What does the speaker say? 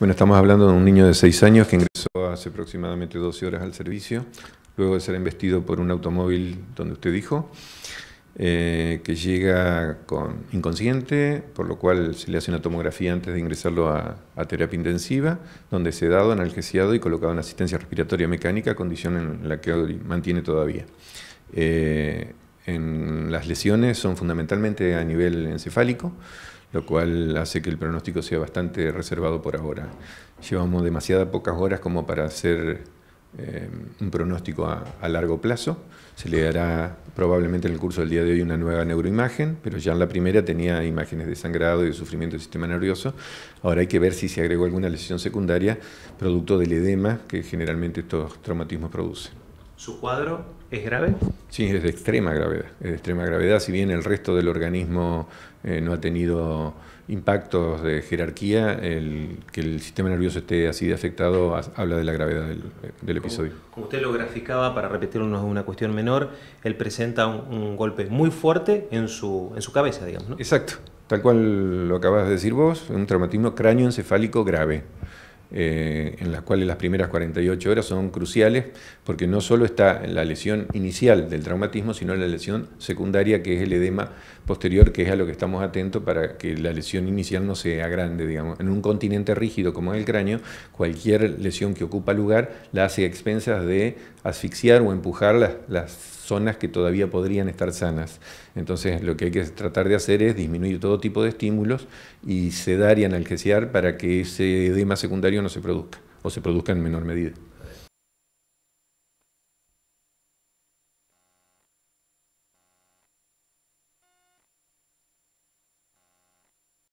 Bueno, estamos hablando de un niño de 6 años que ingresó hace aproximadamente 12 horas al servicio, luego de ser embestido por un automóvil donde usted dijo, eh, que llega con inconsciente, por lo cual se le hace una tomografía antes de ingresarlo a, terapia intensiva, donde se ha dado, analgesiado y colocado en asistencia respiratoria mecánica, condición en la que hoy mantiene todavía. Eh, las lesiones son fundamentalmente a nivel encefálico, lo cual hace que el pronóstico sea bastante reservado por ahora. Llevamos demasiadas pocas horas como para hacer eh, un pronóstico a, a, largo plazo. Se le dará probablemente en el curso del día de hoy una nueva neuroimagen, pero ya en la primera tenía imágenes de sangrado y de sufrimiento del sistema nervioso. Ahora hay que ver si se agregó alguna lesión secundaria producto del edema que generalmente estos traumatismos producen. ¿Su cuadro es grave? Sí, es de extrema gravedad. extrema gravedad, si bien el resto del organismo eh, no ha tenido impactos de jerarquía, el, que el sistema nervioso esté así de afectado habla de la gravedad del, episodio. Como, usted lo graficaba, para repetirnos una cuestión menor, él presenta un, golpe muy fuerte en su, en su cabeza, digamos. Exacto, tal cual lo acabas de decir vos, un traumatismo cráneoencefálico grave. Eh, en las cuales las primeras 48 horas son cruciales, porque no solo está la lesión inicial del traumatismo, sino la lesión secundaria, que es el edema posterior, que es a lo que estamos atentos para que la lesión inicial no sea grande. Digamos. En un continente rígido como es el cráneo, cualquier lesión que ocupa lugar la hace a expensas de asfixiar o empujar las, las zonas que todavía podrían estar sanas. Entonces lo que hay que tratar de hacer es disminuir todo tipo de estímulos y sedar y analgesiar para que ese edema secundario no se produzca o se produzca en menor medida.